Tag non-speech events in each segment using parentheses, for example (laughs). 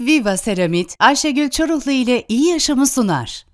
Viva Seramit Ayşegül Çoruhlu ile iyi yaşamı sunar.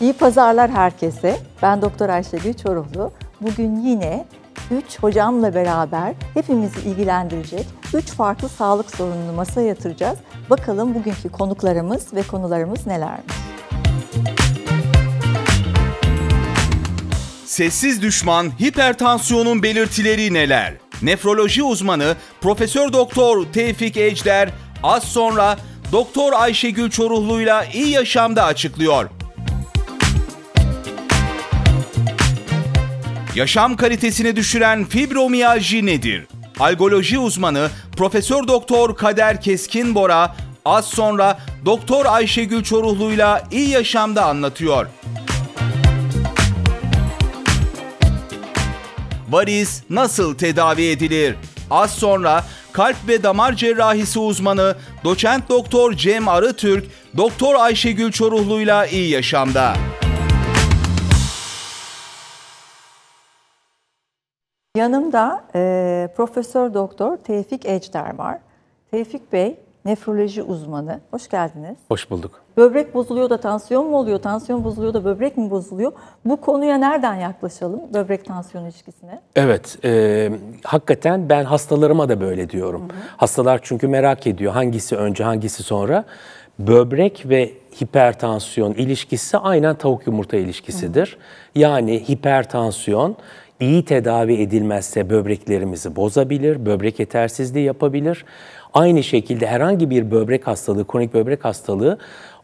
İyi pazarlar herkese. Ben Doktor Ayşegül Çoruhlu. Bugün yine 3 hocamla beraber hepimizi ilgilendirecek 3 farklı sağlık sorununu masaya yatıracağız. Bakalım bugünkü konuklarımız ve konularımız nelermiş? Sessiz düşman hipertansiyonun belirtileri neler? Nefroloji uzmanı Profesör Doktor Tevfik Ejder az sonra Doktor Ayşegül Çoruhlu'yla iyi yaşamda açıklıyor. Yaşam kalitesini düşüren fibromiyalji nedir? Algoloji uzmanı Profesör Doktor Kader Keskin Bora az sonra Doktor Ayşegül Çoruhlu'yla iyi yaşamda anlatıyor. Varis nasıl tedavi edilir? Az sonra kalp ve damar cerrahisi uzmanı doçent doktor Cem Arıtürk, Doktor Ayşegül Çoruhlu'yla iyi yaşamda. Yanımda e, Profesör Doktor Tevfik Ejder var. Tevfik Bey nefroloji uzmanı. Hoş geldiniz. Hoş bulduk. Böbrek bozuluyor da tansiyon mu oluyor? Tansiyon bozuluyor da böbrek mi bozuluyor? Bu konuya nereden yaklaşalım böbrek tansiyon ilişkisine? Evet, e, hakikaten ben hastalarıma da böyle diyorum. Hı hı. Hastalar çünkü merak ediyor hangisi önce hangisi sonra. Böbrek ve hipertansiyon ilişkisi aynen tavuk yumurta ilişkisidir. Hı. Yani hipertansiyon iyi tedavi edilmezse böbreklerimizi bozabilir, böbrek yetersizliği yapabilir. Aynı şekilde herhangi bir böbrek hastalığı, kronik böbrek hastalığı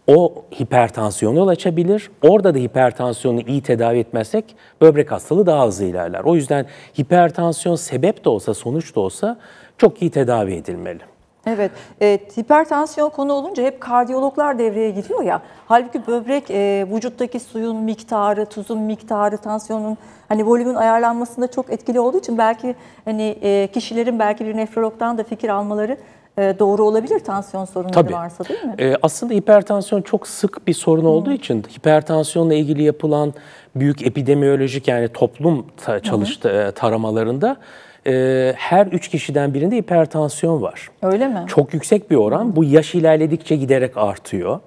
o hipertansiyonu yol açabilir. Orada da hipertansiyonu iyi tedavi etmezsek böbrek hastalığı daha hızlı ilerler. O yüzden hipertansiyon sebep de olsa, sonuç da olsa çok iyi tedavi edilmeli. Evet, evet hipertansiyon konu olunca hep kardiyologlar devreye giriyor ya. Halbuki böbrek e, vücuttaki suyun miktarı, tuzun miktarı, tansiyonun hani volümün ayarlanmasında çok etkili olduğu için belki hani e, kişilerin belki bir nefrologdan da fikir almaları e, doğru olabilir tansiyon sorunları Tabii. varsa değil mi? Ee, aslında hipertansiyon çok sık bir sorun hmm. olduğu için hipertansiyonla ilgili yapılan büyük epidemiolojik yani toplum ta çalıştı hmm. taramalarında e, her üç kişiden birinde hipertansiyon var. Öyle mi? Çok yüksek bir oran. Bu yaş ilerledikçe giderek artıyor.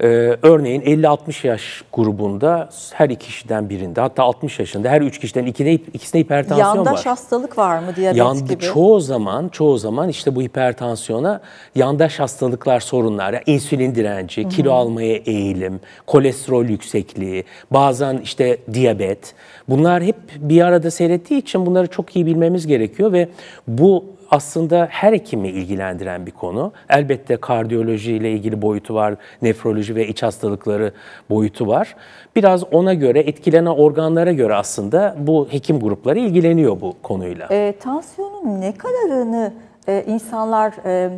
Ee, örneğin 50-60 yaş grubunda her iki kişiden birinde hatta 60 yaşında her üç kişiden ikide, ikisinde hipertansiyon Yandaş var. Yandaş hastalık var mı diyabet Yandı, gibi? Çoğu zaman çoğu zaman işte bu hipertansiyona yandaş hastalıklar sorunlar. Yani insülin direnci, Hı-hı. kilo almaya eğilim, kolesterol yüksekliği, bazen işte diyabet. Bunlar hep bir arada seyrettiği için bunları çok iyi bilmemiz gerekiyor ve bu aslında her hekimi ilgilendiren bir konu. Elbette kardiyoloji ile ilgili boyutu var, nefroloji ve iç hastalıkları boyutu var. Biraz ona göre, etkilenen organlara göre aslında bu hekim grupları ilgileniyor bu konuyla. E, tansiyonun ne kadarını e, insanlar... E,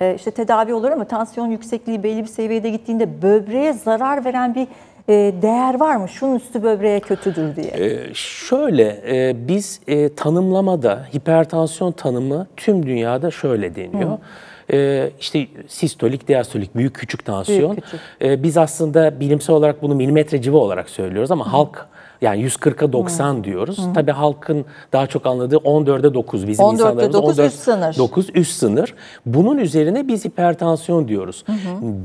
e işte tedavi olur ama tansiyon yüksekliği belli bir seviyede gittiğinde böbreğe zarar veren bir ee, değer var mı? Şunun üstü böbreğe kötüdür diye. Ee, şöyle e, biz e, tanımlamada hipertansiyon tanımı tüm dünyada şöyle deniyor. Hı e, işte sistolik, diastolik, büyük küçük tansiyon. Büyük, küçük. E, biz aslında bilimsel olarak bunu milimetre civa olarak söylüyoruz ama Hı. halk yani 140'a 90 hmm. diyoruz. Hmm. Tabii halkın daha çok anladığı 14'e 9 bizim 14'e insanlarımız. 9 14, üst sınır. 9 üst sınır. Bunun üzerine biz hipertansiyon diyoruz. Hmm.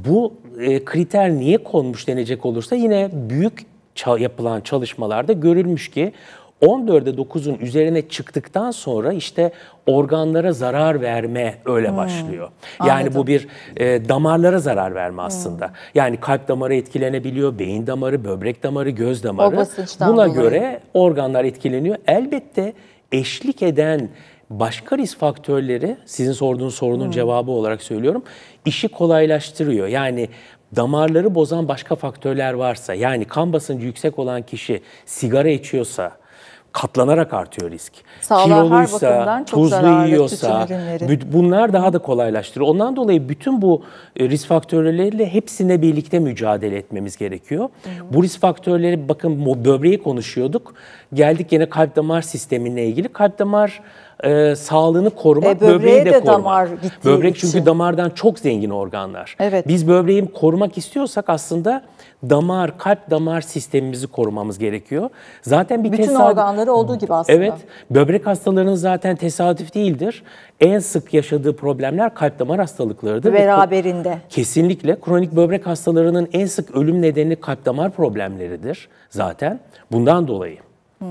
Bu e, kriter niye konmuş denecek olursa yine büyük yapılan çalışmalarda görülmüş ki 14'e 9'un üzerine çıktıktan sonra işte organlara zarar verme öyle hmm. başlıyor. Yani bu bir e, damarlara zarar verme aslında. Hmm. Yani kalp damarı etkilenebiliyor, beyin damarı, böbrek damarı, göz damarı. Buna dolayı. göre organlar etkileniyor. Elbette eşlik eden başka risk faktörleri sizin sorduğunuz sorunun hmm. cevabı olarak söylüyorum. işi kolaylaştırıyor. Yani damarları bozan başka faktörler varsa yani kan basıncı yüksek olan kişi sigara içiyorsa katlanarak artıyor risk. Sağlığa Kiloluysa, tuzlu zararlı, yiyorsa bunlar daha da kolaylaştırıyor. Ondan dolayı bütün bu e, risk faktörleriyle hepsine birlikte mücadele etmemiz gerekiyor. Hı. Bu risk faktörleri bakın böbreği konuşuyorduk. Geldik yine kalp damar sistemine ilgili. Kalp damar e, sağlığını korumak, e, böbreği, böbreği de, de korumak. Damar Böbrek için. çünkü damardan çok zengin organlar. Evet. Biz böbreği korumak istiyorsak aslında damar, kalp damar sistemimizi korumamız gerekiyor. Zaten bir Bütün organları olduğu gibi aslında. Evet. Böbrek hastalarının zaten tesadüf değildir. En sık yaşadığı problemler kalp damar hastalıklarıdır. Beraberinde. Kesinlikle. Kronik böbrek hastalarının en sık ölüm nedeni kalp damar problemleridir zaten. Bundan dolayı. Hmm.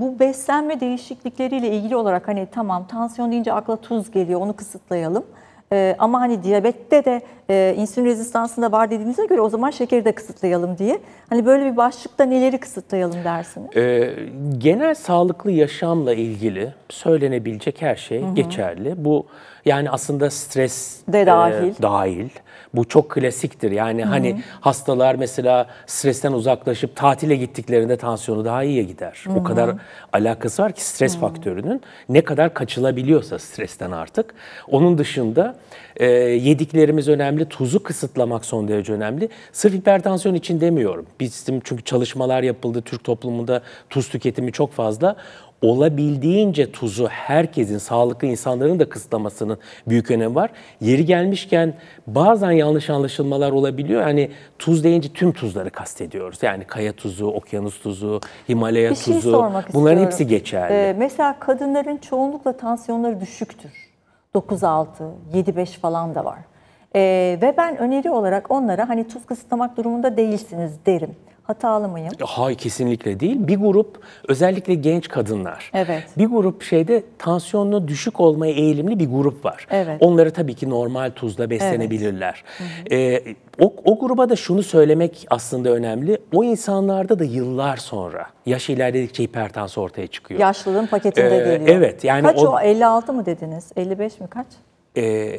Bu beslenme değişiklikleriyle ilgili olarak hani tamam tansiyon deyince akla tuz geliyor onu kısıtlayalım. Ee, ama hani diyabette de e, insülin rezistansında var dediğimize göre o zaman şekeri de kısıtlayalım diye. Hani böyle bir başlıkta neleri kısıtlayalım dersiniz? Ee, genel sağlıklı yaşamla ilgili söylenebilecek her şey Hı-hı. geçerli. Bu yani aslında stres de dahil. E, dahil. Bu çok klasiktir. Yani Hı-hı. hani hastalar mesela stresten uzaklaşıp tatile gittiklerinde tansiyonu daha iyiye gider. hı O kadar alakası var ki stres hı faktörünün ne kadar kaçılabiliyorsa stresten artık. Onun dışında e, yediklerimiz önemli, tuzu kısıtlamak son derece önemli. Sırf hipertansiyon için demiyorum. Bizim çünkü çalışmalar yapıldı Türk toplumunda tuz tüketimi çok fazla olabildiğince tuzu herkesin, sağlıklı insanların da kısıtlamasının büyük önemi var. Yeri gelmişken bazen yanlış anlaşılmalar olabiliyor. Yani tuz deyince tüm tuzları kastediyoruz. Yani kaya tuzu, okyanus tuzu, Himalaya Bir şey tuzu. Şey bunların istiyorum. hepsi geçerli. Ee, mesela kadınların çoğunlukla tansiyonları düşüktür. 9-6, 7-5 falan da var. Ee, ve ben öneri olarak onlara hani tuz kısıtlamak durumunda değilsiniz derim. Hatalı mıyım? E, Hayır kesinlikle değil. Bir grup özellikle genç kadınlar. Evet. Bir grup şeyde tansiyonlu düşük olmaya eğilimli bir grup var. Evet. Onları tabii ki normal tuzla beslenebilirler. Evet. Ee, o, o gruba da şunu söylemek aslında önemli. O insanlarda da yıllar sonra yaş ilerledikçe hipertansı ortaya çıkıyor. Yaşlılığın paketinde ee, geliyor. Evet. Yani Kaç o, o 56 mı dediniz? 55 mi kaç? Ee,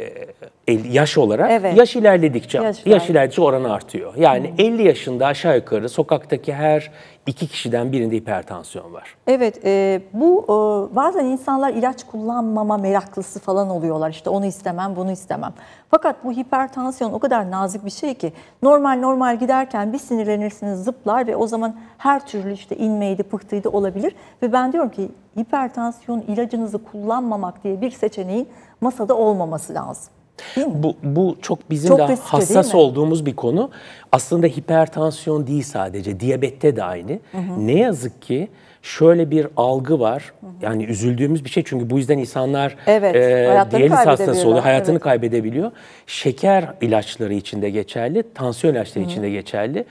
yaş olarak evet. yaş ilerledikçe yaş, yaş ilerledikçe oranı artıyor. Yani hmm. 50 yaşında aşağı yukarı sokaktaki her iki kişiden birinde hipertansiyon var. Evet e, bu e, bazen insanlar ilaç kullanmama meraklısı falan oluyorlar İşte onu istemem bunu istemem. Fakat bu hipertansiyon o kadar nazik bir şey ki normal normal giderken bir sinirlenirsiniz zıplar ve o zaman her türlü işte inmeydi pıhtıydı olabilir. Ve ben diyorum ki hipertansiyon ilacınızı kullanmamak diye bir seçeneğin masada olmaması lazım. Bu, bu çok bizim çok de riskli, hassas olduğumuz bir konu. Aslında hipertansiyon değil sadece, diyabette de aynı. Hı hı. Ne yazık ki şöyle bir algı var. Hı hı. Yani üzüldüğümüz bir şey çünkü bu yüzden insanlar evet, e, diyaliz hastası oluyor, hayatını evet. kaybedebiliyor. Şeker ilaçları içinde geçerli, tansiyon ilaçları hı hı. içinde geçerli.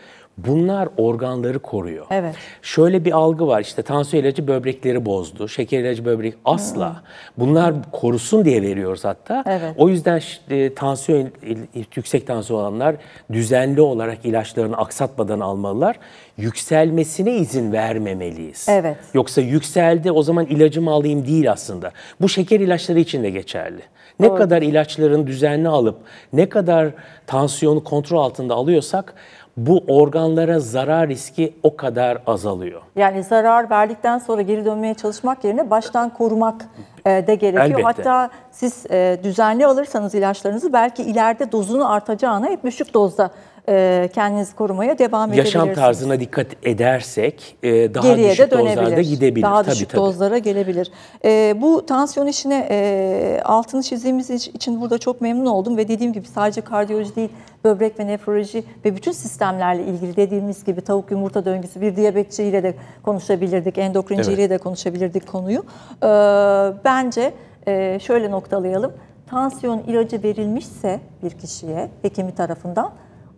Bunlar organları koruyor. Evet. Şöyle bir algı var işte tansiyon ilacı böbrekleri bozdu, şeker ilacı böbrek asla. Hmm. Bunlar korusun diye veriyoruz hatta. Evet. O yüzden e, tansiyon yüksek tansiyon olanlar düzenli olarak ilaçlarını aksatmadan almalılar. Yükselmesine izin vermemeliyiz. Evet. Yoksa yükseldi o zaman ilacımı alayım değil aslında. Bu şeker ilaçları için de geçerli. Ne Doğru. kadar ilaçların düzenli alıp ne kadar tansiyonu kontrol altında alıyorsak bu organlara zarar riski o kadar azalıyor. Yani zarar verdikten sonra geri dönmeye çalışmak yerine baştan korumak e, de gerekiyor. Elbette. Hatta siz e, düzenli alırsanız ilaçlarınızı belki ileride dozunu artacağına hep düşük dozda e, kendinizi korumaya devam edebilirsiniz. Yaşam tarzına dikkat edersek e, daha Geriye düşük de dozlarda gidebilir. Daha düşük tabii. dozlara gelebilir. E, bu tansiyon işine e, altını çizdiğimiz için burada çok memnun oldum ve dediğim gibi sadece kardiyoloji değil böbrek ve nefroloji ve bütün sistemlerle ilgili dediğimiz gibi tavuk yumurta döngüsü bir diyabetçiyle de konuşabilirdik, endokrinciyle evet. de konuşabilirdik konuyu. bence şöyle noktalayalım. Tansiyon ilacı verilmişse bir kişiye hekimi tarafından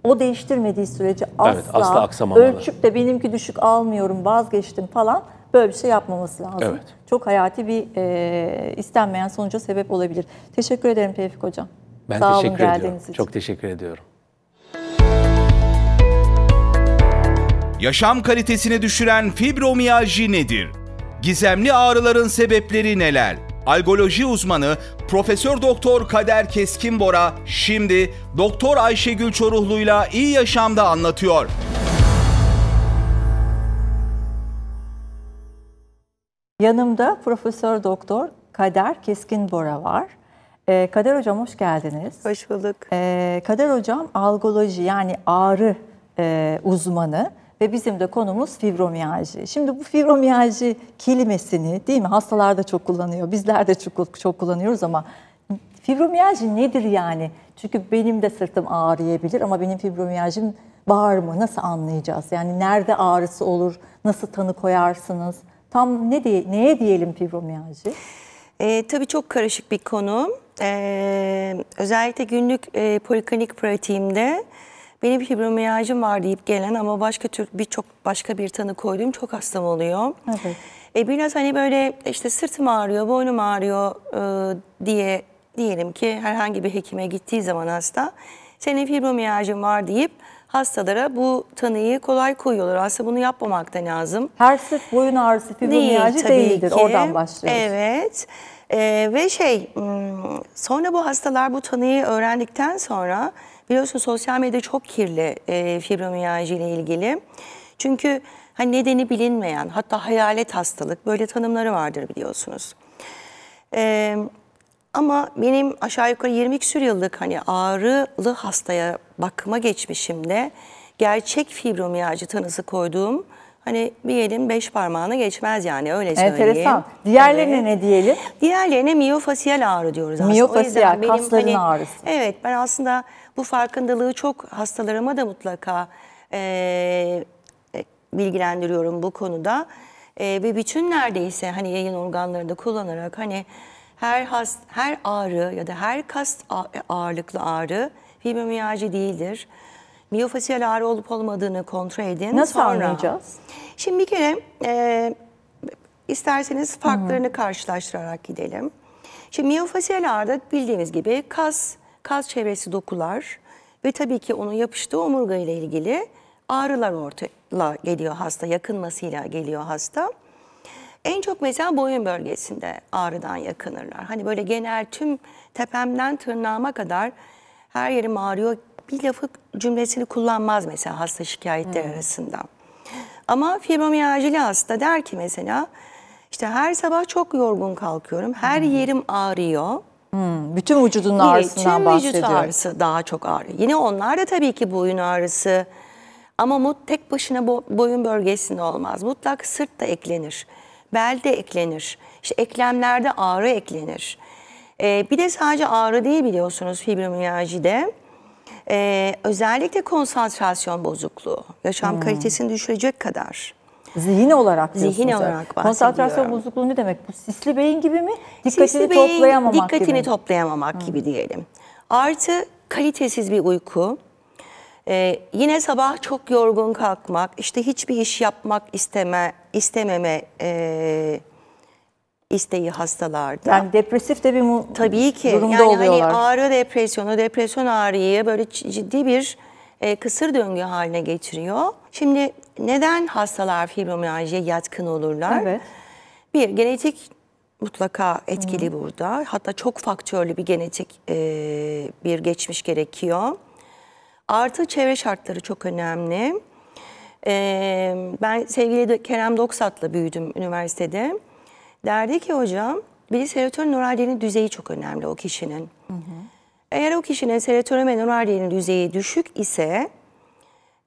o değiştirmediği sürece asla, evet, asla aksamamalı. ölçüp de benimki düşük almıyorum vazgeçtim falan böyle bir şey yapmaması lazım. Evet. Çok hayati bir e, istenmeyen sonuca sebep olabilir. Teşekkür ederim Tevfik Hocam. Ben Sağ teşekkür olun, ediyorum. Için. Çok teşekkür ediyorum. Yaşam kalitesini düşüren fibromiyalji nedir? Gizemli ağrıların sebepleri neler? Algoloji uzmanı Profesör Doktor Kader Keskin Bora şimdi Doktor Ayşegül Çoruhlu'yla iyi yaşamda anlatıyor. Yanımda Profesör Doktor Kader Keskin Bora var. Ee, Kader Hocam hoş geldiniz. Hoş bulduk. Ee, Kader Hocam algoloji yani ağrı e, uzmanı ve bizim de konumuz fibromiyalji. Şimdi bu fibromiyalji kelimesini değil mi hastalarda çok kullanıyor, bizler de çok, çok kullanıyoruz ama fibromiyalji nedir yani? Çünkü benim de sırtım ağrıyabilir ama benim fibromiyajim var mı? Nasıl anlayacağız? Yani nerede ağrısı olur? Nasıl tanı koyarsınız? Tam ne diye, neye diyelim fibromiyalji? E, tabii çok karışık bir konu. E, özellikle günlük e, poliklinik pratiğimde benim fibromiyajım var deyip gelen ama başka tür çok başka bir tanı koyduğum çok hastam oluyor. Evet. E, biraz hani böyle işte sırtım ağrıyor, boynum ağrıyor e, diye diyelim ki herhangi bir hekime gittiği zaman hasta senin fibromiyajın var deyip hastalara bu tanıyı kolay koyuyorlar. Aslında bunu yapmamak da lazım. Her sırt, boyun ağrısı fibromiyajı Değil, değildir. Ki. Oradan başlıyoruz. Evet. Ee, ve şey sonra bu hastalar bu tanıyı öğrendikten sonra biliyorsun sosyal medya çok kirli e, fibromiyalji ile ilgili. Çünkü hani nedeni bilinmeyen hatta hayalet hastalık böyle tanımları vardır biliyorsunuz. E, ama benim aşağı yukarı 20 küsur yıllık hani ağrılı hastaya bakıma geçmişimde gerçek fibromiyalji tanısı koyduğum Hani bir elin beş parmağına geçmez yani öyle söyleyeyim. Enteresan. Diğerlerine evet. ne diyelim? Diğerlerine miyofasiyel ağrı diyoruz aslında. Miyofasiyel, kasların benim, hani, ağrısı. Evet ben aslında bu farkındalığı çok hastalarıma da mutlaka e, e, bilgilendiriyorum bu konuda. E, ve bütün neredeyse hani yayın organlarında kullanarak hani her has, her ağrı ya da her kas e, ağırlıklı ağrı fibromiyacı değildir. Miyofasyal ağrı olup olmadığını kontrol edin. Nasıl Sonra, anlayacağız? Şimdi bir kere e, isterseniz farklarını Hı -hı. karşılaştırarak gidelim. Şimdi miyofasyal ağrıda bildiğimiz gibi kas kas çevresi dokular ve tabii ki onun yapıştığı omurga ile ilgili ağrılar ortaya geliyor hasta, yakınmasıyla geliyor hasta. En çok mesela boyun bölgesinde ağrıdan yakınırlar. Hani böyle genel tüm tepemden tırnağıma kadar her yerim ağrıyor. Bir lafı cümlesini kullanmaz mesela hasta şikayetleri hmm. arasında. Ama fibromiyajili hasta der ki mesela işte her sabah çok yorgun kalkıyorum. Her hmm. yerim ağrıyor. Hmm, bütün vücudun ağrısından bahsediyor. tüm vücut ağrısı daha çok ağrı. Yine onlar da tabii ki boyun ağrısı. Ama mut tek başına bo boyun bölgesinde olmaz. Mutlak sırt da eklenir. Bel de eklenir. İşte eklemlerde ağrı eklenir. Ee, bir de sadece ağrı değil biliyorsunuz fibromiyajide. Ee, özellikle konsantrasyon bozukluğu. Yaşam hmm. kalitesini düşürecek kadar. Zihin olarak diyorsunuz. Zihin olarak Konsantrasyon bozukluğu ne demek? Bu sisli beyin gibi mi? Dikkatini sisli beyin, toplayamamak dikkatini gibi toplayamamak gibi hmm. diyelim. Artı kalitesiz bir uyku. Ee, yine sabah çok yorgun kalkmak, işte hiçbir iş yapmak isteme, istememe e, isteği hastalarda. Yani depresif de bir mu- Tabii ki. durumda yani hani oluyorlar. Hani ağrı depresyonu, depresyon ağrıyı böyle ciddi bir e, kısır döngü haline getiriyor. Şimdi neden hastalar fibromiyaljiye yatkın olurlar? Evet. Bir, genetik mutlaka etkili hmm. burada. Hatta çok faktörlü bir genetik e, bir geçmiş gerekiyor. Artı çevre şartları çok önemli. E, ben sevgili Kerem Doksat'la büyüdüm üniversitede. Derdi ki hocam, bir serotonin nöral düzeyi çok önemli o kişinin. Hı hı. Eğer o kişinin serotonin ve noradrenalin düzeyi düşük ise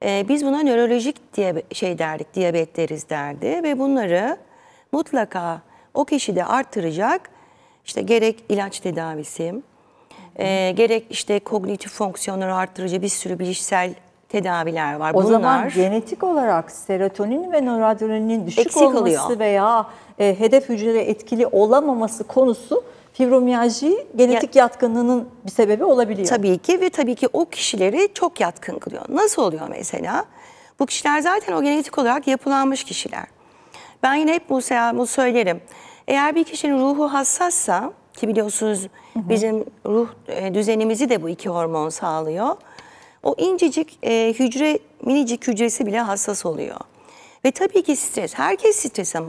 e, biz buna nörolojik diye şey derdik, diyabet deriz derdi ve bunları mutlaka o kişide artıracak işte gerek ilaç tedavisi, e, gerek işte kognitif fonksiyonları arttırıcı bir sürü bilişsel tedaviler var. O Bunlar, zaman genetik olarak serotonin ve noradrenalinin düşük olması oluyor. veya e, hedef hücrede etkili olamaması konusu fibromiyalji genetik ya, yatkınlığının bir sebebi olabiliyor. Tabii ki ve tabii ki o kişileri çok yatkın kılıyor. Nasıl oluyor mesela? Bu kişiler zaten o genetik olarak yapılanmış kişiler. Ben yine hep bu, bu söylerim. Eğer bir kişinin ruhu hassassa ki biliyorsunuz hı hı. bizim ruh e, düzenimizi de bu iki hormon sağlıyor. O incecik e, hücre, minicik hücresi bile hassas oluyor. Ve tabii ki stres. Herkes strese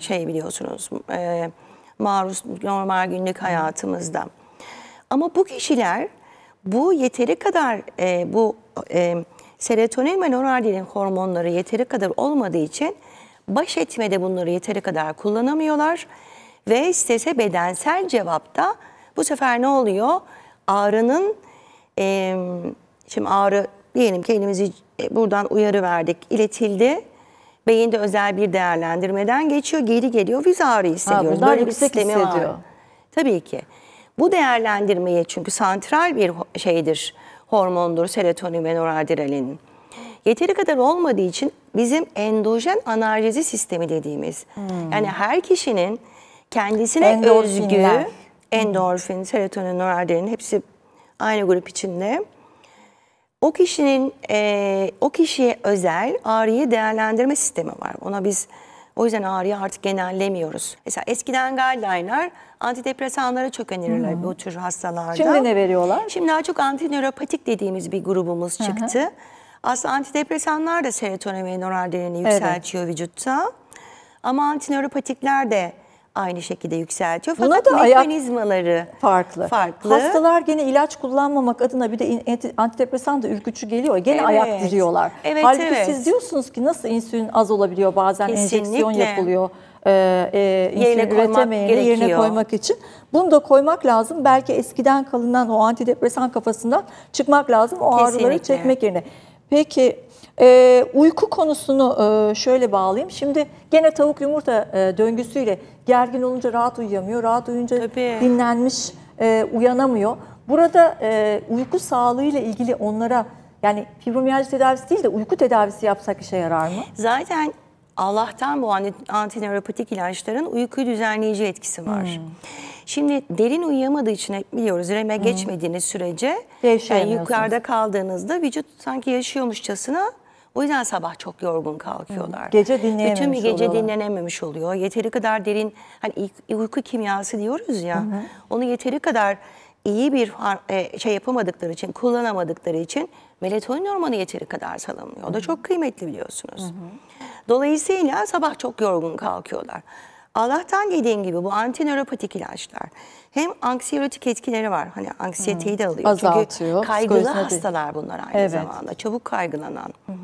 şey biliyorsunuz. E, maruz normal günlük hayatımızda. Ama bu kişiler bu yeteri kadar e, bu e, serotonin ve noradrenalin hormonları yeteri kadar olmadığı için baş etmede bunları yeteri kadar kullanamıyorlar ve strese bedensel cevapta bu sefer ne oluyor? Ağrının e, şimdi ağrı diyelim ki elimizi e, buradan uyarı verdik, iletildi. Beyinde özel bir değerlendirmeden geçiyor, geri geliyor, biz ağrı hissediyoruz. Ha, Böyle bir sistemi hissediyor. var. Tabii ki. Bu değerlendirmeye çünkü santral bir şeydir, hormondur serotonin ve noradrenalin. Yeteri kadar olmadığı için bizim endojen analjezi sistemi dediğimiz. Hmm. Yani her kişinin kendisine özgü endorfin, serotonin, noradrenalin hepsi aynı grup içinde o kişinin e, o kişiye özel ağrıyı değerlendirme sistemi var. Ona biz o yüzden ağrıyı artık genellemiyoruz. Mesela eskiden guideline'lar antidepresanlara çok önerirler hmm. bu tür hastalarda. Şimdi ne veriyorlar? Şimdi daha çok antinöropatik dediğimiz bir grubumuz çıktı. Hı hı. Aslında antidepresanlar da serotonin ve noradrenalini yükseltiyor evet. vücutta. Ama antinöropatikler de aynı şekilde yükseltiyor. Fakat Buna da mekanizmaları farklı. farklı. Hastalar gene ilaç kullanmamak adına bir de antidepresan da ürkücü geliyor. Gene evet. ayak diriyorlar. Evet, Halbuki evet. siz diyorsunuz ki nasıl insülin az olabiliyor bazen Kesinlikle. enjeksiyon yapılıyor. Ee, e, insülin yerine üretemeyene gerekiyor. yerine koymak için. Bunu da koymak lazım. Belki eskiden kalınan o antidepresan kafasından çıkmak lazım. O Kesinlikle. ağrıları çekmek yerine. Peki ee, uyku konusunu e, şöyle bağlayayım. Şimdi gene tavuk yumurta e, döngüsüyle gergin olunca rahat uyuyamıyor. Rahat uyunca Tabii. dinlenmiş e, uyanamıyor. Burada e, uyku sağlığıyla ilgili onlara yani fibromiyalji tedavisi değil de uyku tedavisi yapsak işe yarar mı? Zaten Allah'tan bu antineuropatik ilaçların uyku düzenleyici etkisi var. Hmm. Şimdi derin uyuyamadığı için biliyoruz REM'e hmm. geçmediğiniz sürece yani yukarıda kaldığınızda vücut sanki yaşıyormuşçasına o yüzden sabah çok yorgun kalkıyorlar. Hı. Gece dinleyememiş Bütün gece oluyorlar. dinlenememiş oluyor. Yeteri kadar derin hani uyku kimyası diyoruz ya. Hı hı. Onu yeteri kadar iyi bir e, şey yapamadıkları için, kullanamadıkları için melatonin hormonu yeteri kadar salınmıyor. O da çok kıymetli biliyorsunuz. Hı hı. Dolayısıyla sabah çok yorgun kalkıyorlar. Allah'tan dediğim gibi bu antinöropatik ilaçlar hem anksiyotik etkileri var. Hani anksiyeteyi de hmm. alıyor. Azaltıyor. Çünkü kaygılı hastalar bunlar aynı evet. zamanda. Çabuk kaygılanan. Hı hı.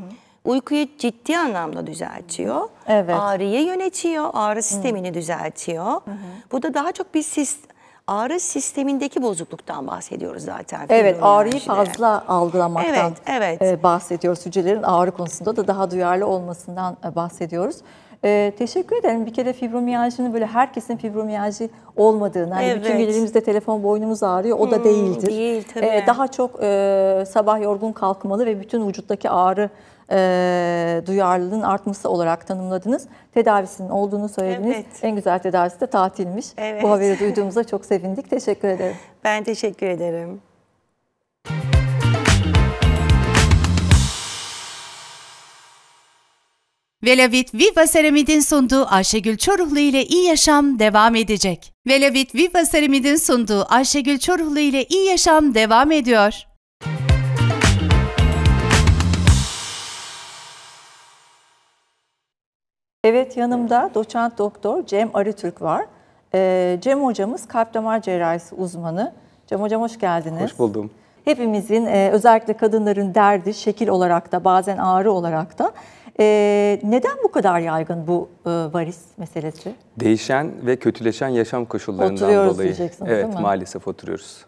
Uykuyu ciddi anlamda düzeltiyor. Evet. Ağrıyı yönetiyor. Ağrı sistemini hı. düzeltiyor. Hı hı. Bu da daha çok bir sistem ağrı sistemindeki bozukluktan bahsediyoruz zaten. Evet ağrıyı fazla algılamaktan evet, evet. E, bahsediyoruz. Hücrelerin ağrı konusunda da daha duyarlı olmasından e, bahsediyoruz. Ee, teşekkür ederim. Bir kere fibromiyajının böyle herkesin fibromiyajı olmadığını, hani evet. bütün gün telefon boynumuz ağrıyor, o da hmm, değildir. Değil ee, tabii. Ee, daha çok e, sabah yorgun kalkmalı ve bütün vücuttaki ağrı e, duyarlılığın artması olarak tanımladınız. Tedavisinin olduğunu söylediniz. Evet. En güzel tedavisi de tatilmiş. Evet. Bu haberi duyduğumuza çok sevindik. Teşekkür ederim. Ben teşekkür ederim. Velavit Viva Seramid'in sunduğu Ayşegül Çoruhlu ile iyi Yaşam devam edecek. Velavit Viva Seramid'in sunduğu Ayşegül Çoruhlu ile iyi Yaşam devam ediyor. Evet yanımda doçent doktor Cem Arıtürk var. Ee, Cem hocamız kalp damar cerrahisi uzmanı. Cem hocam hoş geldiniz. Hoş buldum. Hepimizin e, özellikle kadınların derdi şekil olarak da bazen ağrı olarak da e, neden bu kadar yaygın bu e, varis meselesi? Değişen ve kötüleşen yaşam koşullarından oturuyoruz dolayı. Diyeceksiniz, evet değil mi? maalesef oturuyoruz.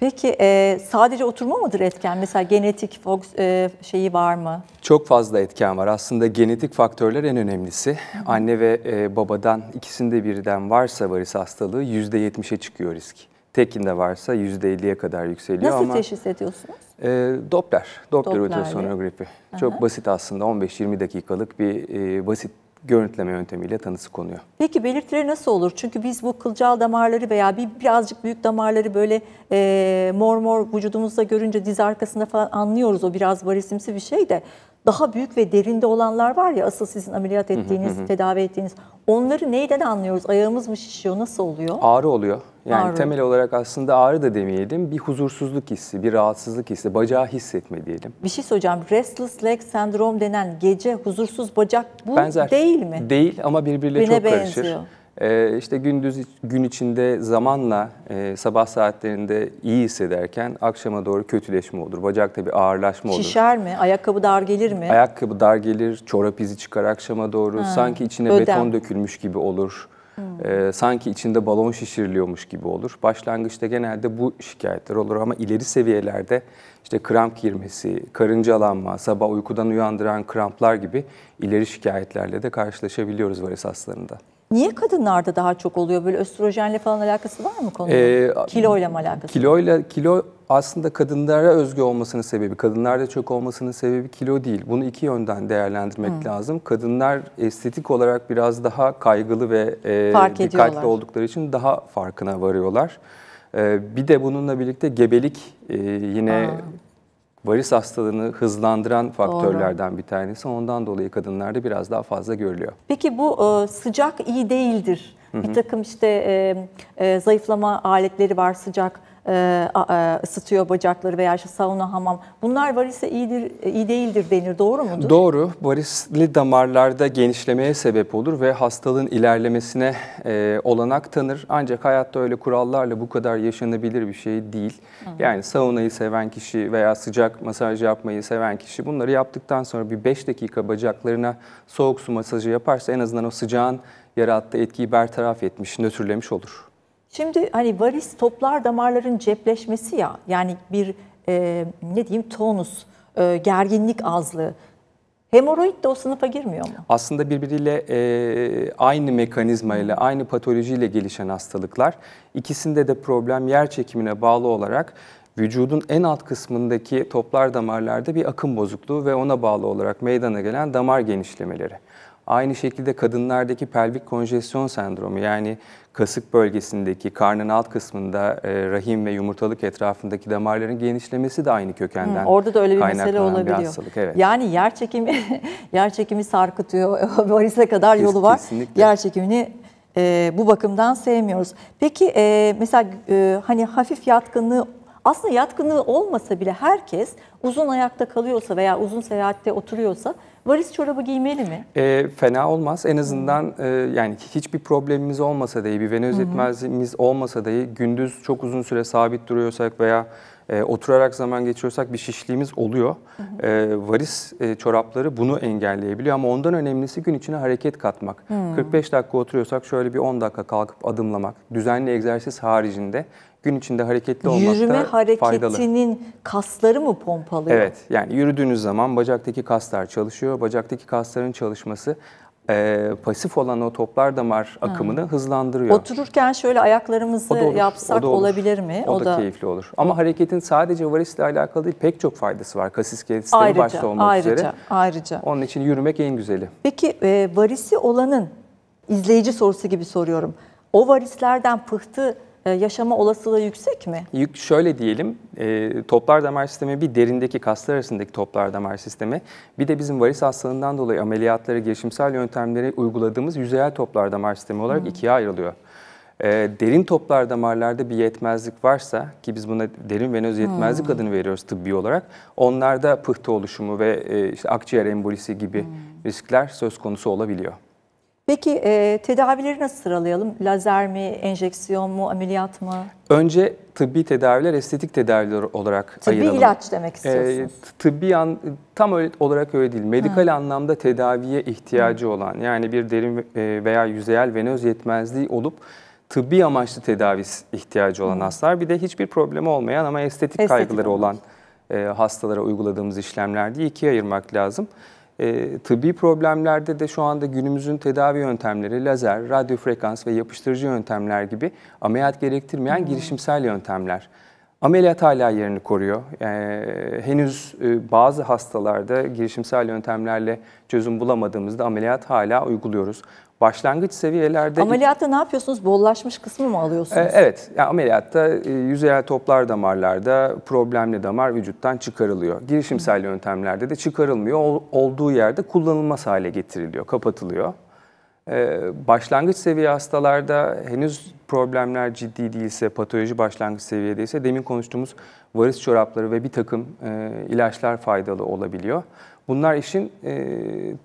Peki e, sadece oturma mıdır etken? Mesela genetik Fox, e, şeyi var mı? Çok fazla etken var. Aslında genetik faktörler en önemlisi. Anne ve e, babadan ikisinde birden varsa varis hastalığı %70'e çıkıyor risk. Tekinde varsa %50'ye kadar yükseliyor Nasıl ama... Nasıl teşhis ediyorsunuz? E, Doppler, Doppler ultrasonografi. Çok basit aslında 15-20 dakikalık bir e, basit görüntüleme yöntemiyle tanısı konuyor. Peki belirtileri nasıl olur? Çünkü biz bu kılcal damarları veya bir birazcık büyük damarları böyle e, mor mor vücudumuzda görünce diz arkasında falan anlıyoruz. O biraz varisimsi bir şey de daha büyük ve derinde olanlar var ya asıl sizin ameliyat ettiğiniz, tedavi ettiğiniz. Onları neyden anlıyoruz? Ayağımız mı şişiyor? Nasıl oluyor? Ağrı oluyor. Yani ağrı. temel olarak aslında ağrı da demeyelim. Bir huzursuzluk hissi, bir rahatsızlık hissi, bacağı hissetme diyelim. Bir şey söyleyeceğim. Restless leg sendrom denen gece huzursuz bacak bu Benzer. değil mi? Değil ama birbirleriyle Birine çok benziyor. karışır. E, işte gündüz gün içinde zamanla e, sabah saatlerinde iyi hissederken akşama doğru kötüleşme olur. Bacakta bir ağırlaşma olur. Şişer mi? Ayakkabı dar gelir mi? Ayakkabı dar gelir, çorap izi çıkar akşama doğru. Ha, sanki içine ödem. beton dökülmüş gibi olur. Hmm. Ee, sanki içinde balon şişiriliyormuş gibi olur. Başlangıçta genelde bu şikayetler olur ama ileri seviyelerde işte kramp girmesi, karıncalanma, sabah uykudan uyandıran kramplar gibi ileri şikayetlerle de karşılaşabiliyoruz varis hastalarında. Niye kadınlarda daha çok oluyor? Böyle östrojenle falan alakası var mı konuda Ee, kiloyla mı alakası kiloyla, var? Kilo aslında kadınlara özgü olmasının sebebi, kadınlarda çok olmasının sebebi kilo değil. Bunu iki yönden değerlendirmek Hı. lazım. Kadınlar estetik olarak biraz daha kaygılı ve e, Fark dikkatli ediyorlar. oldukları için daha farkına varıyorlar. Ee, bir de bununla birlikte gebelik e, yine Aa varis hastalığını hızlandıran faktörlerden Doğru. bir tanesi. Ondan dolayı kadınlarda biraz daha fazla görülüyor. Peki bu e, sıcak iyi değildir. Hı hı. Bir takım işte e, e, zayıflama aletleri var sıcak e, e, ısıtıyor bacakları veya işte sauna hamam. Bunlar varise iyidir, iyi değildir denir. Doğru mudur? Doğru. Varisli damarlarda genişlemeye sebep olur ve hastalığın ilerlemesine e, olanak tanır. Ancak hayatta öyle kurallarla bu kadar yaşanabilir bir şey değil. Hı. Yani saunayı seven kişi veya sıcak masaj yapmayı seven kişi bunları yaptıktan sonra bir 5 dakika bacaklarına soğuk su masajı yaparsa en azından o sıcağın yarattığı etkiyi bertaraf etmiş, nötrlemiş olur. Şimdi hani varis toplar damarların cepleşmesi ya yani bir e, ne diyeyim tonus, e, gerginlik azlığı. Hemoroid de o sınıfa girmiyor mu? Aslında birbiriyle e, aynı mekanizmayla, aynı patolojiyle gelişen hastalıklar. ikisinde de problem yer çekimine bağlı olarak vücudun en alt kısmındaki toplar damarlarda bir akım bozukluğu ve ona bağlı olarak meydana gelen damar genişlemeleri. Aynı şekilde kadınlardaki pelvik konjesyon sendromu yani kasık bölgesindeki karnın alt kısmında e, rahim ve yumurtalık etrafındaki damarların genişlemesi de aynı kökenden. Hı, orada da öyle bir mesele olabiliyor. Bir hastalık, evet. Yani yer çekimi (laughs) yer çekimi sarkıtıyor. (laughs) Varise kadar yolu var. Kesinlikle. Yer çekimini e, bu bakımdan sevmiyoruz. Peki e, mesela e, hani hafif yatkınlığı aslında yatkınlığı olmasa bile herkes uzun ayakta kalıyorsa veya uzun seyahatte oturuyorsa Varis çorabı giymeli mi? E, fena olmaz. En azından hmm. e, yani hiçbir problemimiz olmasa dahi, bir venöz hmm. olmasa dahi gündüz çok uzun süre sabit duruyorsak veya e, oturarak zaman geçiriyorsak bir şişliğimiz oluyor. Hı E, varis e, çorapları bunu engelleyebiliyor ama ondan önemlisi gün içine hareket katmak. Hı. Hmm. 45 dakika oturuyorsak şöyle bir 10 dakika kalkıp adımlamak, düzenli egzersiz haricinde gün içinde hareketli olmakta Yürüme hareketinin faydalı. kasları mı pompalıyor? Evet yani yürüdüğünüz zaman bacaktaki kaslar çalışıyor. Bacaktaki kasların çalışması e, pasif olan o toplar damar akımını hızlandırıyor. Otururken şöyle ayaklarımızı olur, yapsak olur. olabilir mi? O, da, keyifli olur. Ama hareketin sadece varisle alakalı değil pek çok faydası var. Kas iskeletleri başta ayrıca, olmak ayrıca, üzere. ayrıca. Onun için yürümek en güzeli. Peki e, varisi olanın izleyici sorusu gibi soruyorum. O varislerden pıhtı ee, yaşama olasılığı yüksek mi? Yük şöyle diyelim, e, toplar damar sistemi bir derindeki kaslar arasındaki toplar damar sistemi, bir de bizim varis hastalığından dolayı ameliyatları, girişimsel yöntemleri uyguladığımız yüzeyel toplar damar sistemi olarak hmm. ikiye ayrılıyor. E, derin toplar damarlarda bir yetmezlik varsa ki biz buna derin venöz yetmezlik hmm. adını veriyoruz tıbbi olarak. Onlarda pıhtı oluşumu ve e, işte akciğer embolisi gibi hmm. riskler söz konusu olabiliyor. Peki e, tedavileri nasıl sıralayalım? Lazer mi, enjeksiyon mu, ameliyat mı? Önce tıbbi tedaviler, estetik tedaviler olarak tıbbi ayıralım. Tıbbi ilaç demek e, istiyorsunuz. E, tıbbi an, tam öyle, olarak öyle değil. Medikal Hı. anlamda tedaviye ihtiyacı Hı. olan yani bir derin e, veya yüzeyel venöz yetmezliği olup tıbbi amaçlı tedavi ihtiyacı olan Hı. hastalar bir de hiçbir problemi olmayan ama estetik, estetik kaygıları olan e, hastalara uyguladığımız işlemlerde ikiye ayırmak lazım. E, tıbbi problemlerde de şu anda günümüzün tedavi yöntemleri lazer, radyo frekans ve yapıştırıcı yöntemler gibi ameliyat gerektirmeyen hmm. girişimsel yöntemler. Ameliyat hala yerini koruyor. Ee, henüz e, bazı hastalarda girişimsel yöntemlerle çözüm bulamadığımızda ameliyat hala uyguluyoruz başlangıç seviyelerde... Ameliyatta ne yapıyorsunuz? Bollaşmış kısmı mı e, alıyorsunuz? Evet, yani ameliyatta e, yüzeyel toplar damarlarda problemli damar vücuttan çıkarılıyor. Girişimsel Hı. yöntemlerde de çıkarılmıyor. Olduğu yerde kullanılmaz hale getiriliyor, kapatılıyor. E, başlangıç seviye hastalarda henüz problemler ciddi değilse, patoloji başlangıç seviyedeyse demin konuştuğumuz varis çorapları ve bir takım e, ilaçlar faydalı olabiliyor. Bunlar işin e,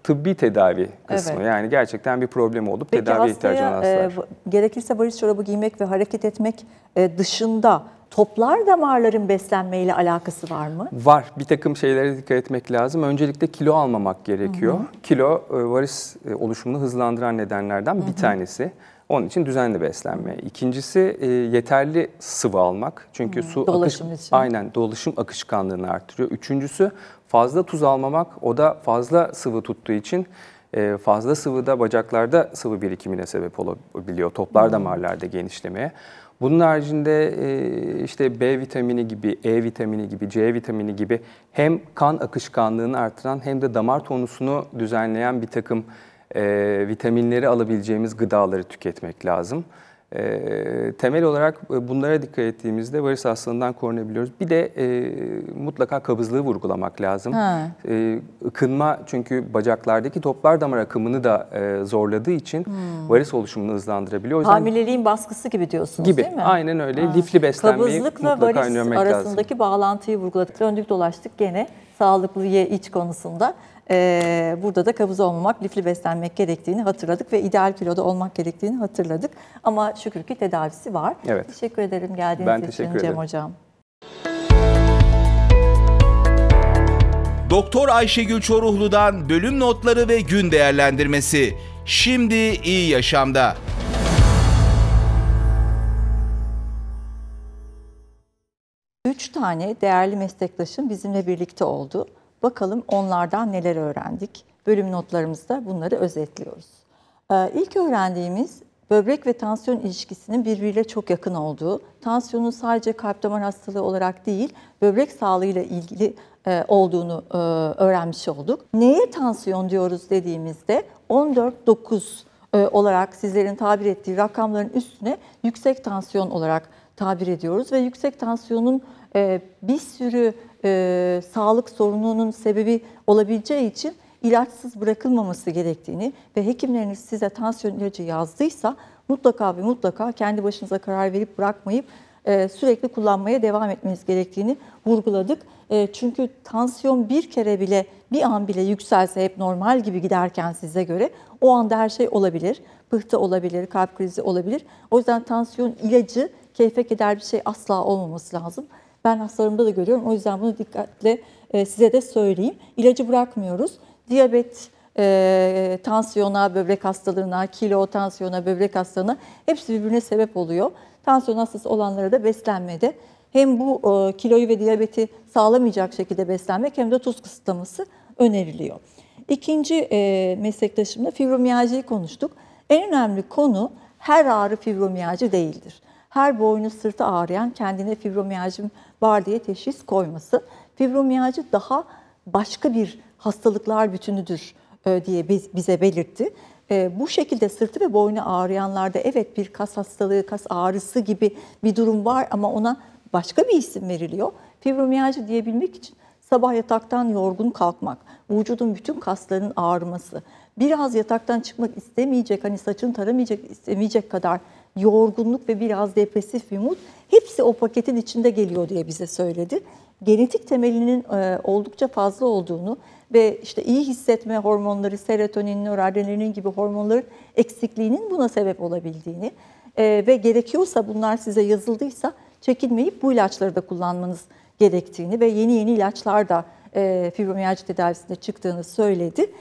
tıbbi tedavi kısmı. Evet. Yani gerçekten bir problem olup Peki tedavi ihtiyacı olan e, hastalar. E, gerekirse varis çorabı giymek ve hareket etmek e, dışında toplar damarların beslenmeyle alakası var mı? Var. Bir takım şeylere dikkat etmek lazım. Öncelikle kilo almamak gerekiyor. Hı hı. Kilo e, varis e, oluşumunu hızlandıran nedenlerden hı hı. bir tanesi. Onun için düzenli beslenme. İkincisi e, yeterli sıvı almak. Çünkü hmm, su dolaşım akış, için. aynen dolaşım akışkanlığını artırıyor. Üçüncüsü fazla tuz almamak. O da fazla sıvı tuttuğu için e, fazla da bacaklarda sıvı birikimine sebep olabiliyor. Toplar hmm. damarlarda hmm. genişlemeye. Bunun haricinde e, işte B vitamini gibi, E vitamini gibi, C vitamini gibi hem kan akışkanlığını artıran hem de damar tonusunu düzenleyen bir takım e, vitaminleri alabileceğimiz gıdaları tüketmek lazım. E, temel olarak e, bunlara dikkat ettiğimizde varis hastalığından korunabiliyoruz. Bir de e, mutlaka kabızlığı vurgulamak lazım. Ha. E, ıkınma çünkü bacaklardaki toplar damar akımını da e, zorladığı için hmm. varis oluşumunu hızlandırabiliyor. yüzden, Hamileliğin baskısı gibi diyorsunuz gibi. değil mi? Aynen öyle. Ha. Lifli beslenmeyi Kabızlıkla mutlaka önlemek lazım. Kabızlıkla varis arasındaki bağlantıyı vurguladık. Döndük dolaştık gene sağlıklı ye iç konusunda e, burada da kabız olmamak, lifli beslenmek gerektiğini hatırladık ve ideal kiloda olmak gerektiğini hatırladık. Ama şükür ki tedavisi var. Evet. Teşekkür ederim geldiğiniz için. ben için Cem ederim. Hocam. Doktor Ayşegül Çoruhlu'dan bölüm notları ve gün değerlendirmesi. Şimdi iyi yaşamda. Üç tane değerli meslektaşım bizimle birlikte oldu. Bakalım onlardan neler öğrendik. Bölüm notlarımızda bunları özetliyoruz. Ee, ilk öğrendiğimiz böbrek ve tansiyon ilişkisinin birbiriyle çok yakın olduğu, tansiyonun sadece kalp damar hastalığı olarak değil, böbrek sağlığıyla ilgili e, olduğunu e, öğrenmiş olduk. Neye tansiyon diyoruz dediğimizde 14-9 e, olarak sizlerin tabir ettiği rakamların üstüne yüksek tansiyon olarak tabir ediyoruz ve yüksek tansiyonun bir sürü e, sağlık sorununun sebebi olabileceği için ilaçsız bırakılmaması gerektiğini ve hekimleriniz size tansiyon ilacı yazdıysa mutlaka ve mutlaka kendi başınıza karar verip bırakmayıp e, sürekli kullanmaya devam etmeniz gerektiğini vurguladık. E, çünkü tansiyon bir kere bile bir an bile yükselse hep normal gibi giderken size göre o anda her şey olabilir. Pıhtı olabilir, kalp krizi olabilir. O yüzden tansiyon ilacı keyfe keder bir şey asla olmaması lazım. Ben hastalarımda da görüyorum. O yüzden bunu dikkatle e, size de söyleyeyim. İlacı bırakmıyoruz. Diyabet, e, tansiyona, böbrek hastalığına, kilo tansiyona, böbrek hastalığına hepsi birbirine sebep oluyor. Tansiyon hastası olanlara da beslenmede hem bu e, kiloyu ve diyabeti sağlamayacak şekilde beslenmek hem de tuz kısıtlaması öneriliyor. İkinci e, meslektaşımla fibromiyaljiyi konuştuk. En önemli konu her ağrı fibromiyalji değildir. Her boynu sırtı ağrıyan kendine fibromiyalji var diye teşhis koyması. Fibromiyacı daha başka bir hastalıklar bütünüdür e, diye bize belirtti. E, bu şekilde sırtı ve boynu ağrıyanlarda evet bir kas hastalığı, kas ağrısı gibi bir durum var ama ona başka bir isim veriliyor. Fibromiyacı diyebilmek için sabah yataktan yorgun kalkmak, vücudun bütün kaslarının ağrıması, biraz yataktan çıkmak istemeyecek, hani saçını taramayacak, istemeyecek kadar yorgunluk ve biraz depresif bir mood hepsi o paketin içinde geliyor diye bize söyledi. Genetik temelinin e, oldukça fazla olduğunu ve işte iyi hissetme hormonları, serotonin, noradrenalin gibi hormonların eksikliğinin buna sebep olabildiğini e, ve gerekiyorsa bunlar size yazıldıysa çekinmeyip bu ilaçları da kullanmanız gerektiğini ve yeni yeni ilaçlar da e, fibromiyalji tedavisinde çıktığını söyledi.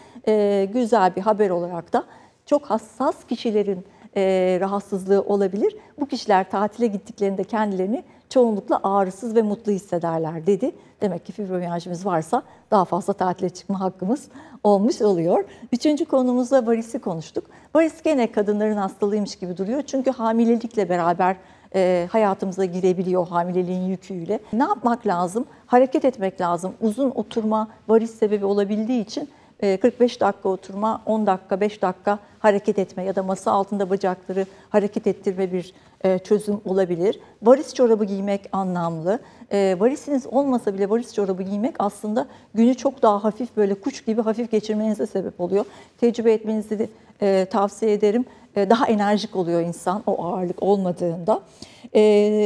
Güzel bir haber olarak da çok hassas kişilerin e, rahatsızlığı olabilir. Bu kişiler tatile gittiklerinde kendilerini çoğunlukla ağrısız ve mutlu hissederler dedi. Demek ki fibromiyajımız varsa daha fazla tatile çıkma hakkımız olmuş oluyor. Üçüncü konumuzda varisi konuştuk. Varis gene kadınların hastalığıymış gibi duruyor. Çünkü hamilelikle beraber e, hayatımıza girebiliyor hamileliğin yüküyle. Ne yapmak lazım? Hareket etmek lazım. Uzun oturma varis sebebi olabildiği için 45 ee, dakika oturma, 10 dakika, 5 dakika hareket etme ya da masa altında bacakları hareket ettirme bir e, çözüm olabilir. Varis çorabı giymek anlamlı. Ee, varisiniz olmasa bile varis çorabı giymek aslında günü çok daha hafif böyle kuş gibi hafif geçirmenize sebep oluyor. Tecrübe etmenizi e, tavsiye ederim. E, daha enerjik oluyor insan o ağırlık olmadığında.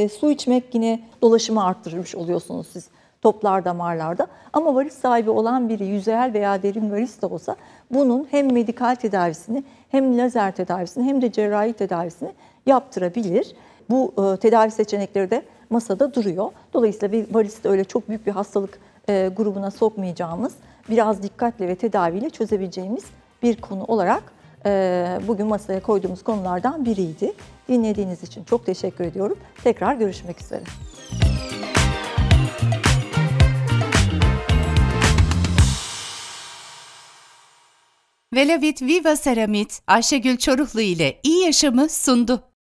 su içmek yine dolaşımı arttırmış oluyorsunuz siz toplar damarlarda. Ama varis sahibi olan biri yüzeyel veya derin varis de olsa bunun hem medikal tedavisini hem lazer tedavisini hem de cerrahi tedavisini yaptırabilir. Bu e, tedavi seçenekleri de masada duruyor. Dolayısıyla varis de öyle çok büyük bir hastalık e, grubuna sokmayacağımız, biraz dikkatle ve tedaviyle çözebileceğimiz bir konu olarak e, bugün masaya koyduğumuz konulardan biriydi. Dinlediğiniz için çok teşekkür ediyorum. Tekrar görüşmek üzere. Müzik Velavit Viva Seramit Ayşegül Çoruhlu ile iyi yaşamı sundu.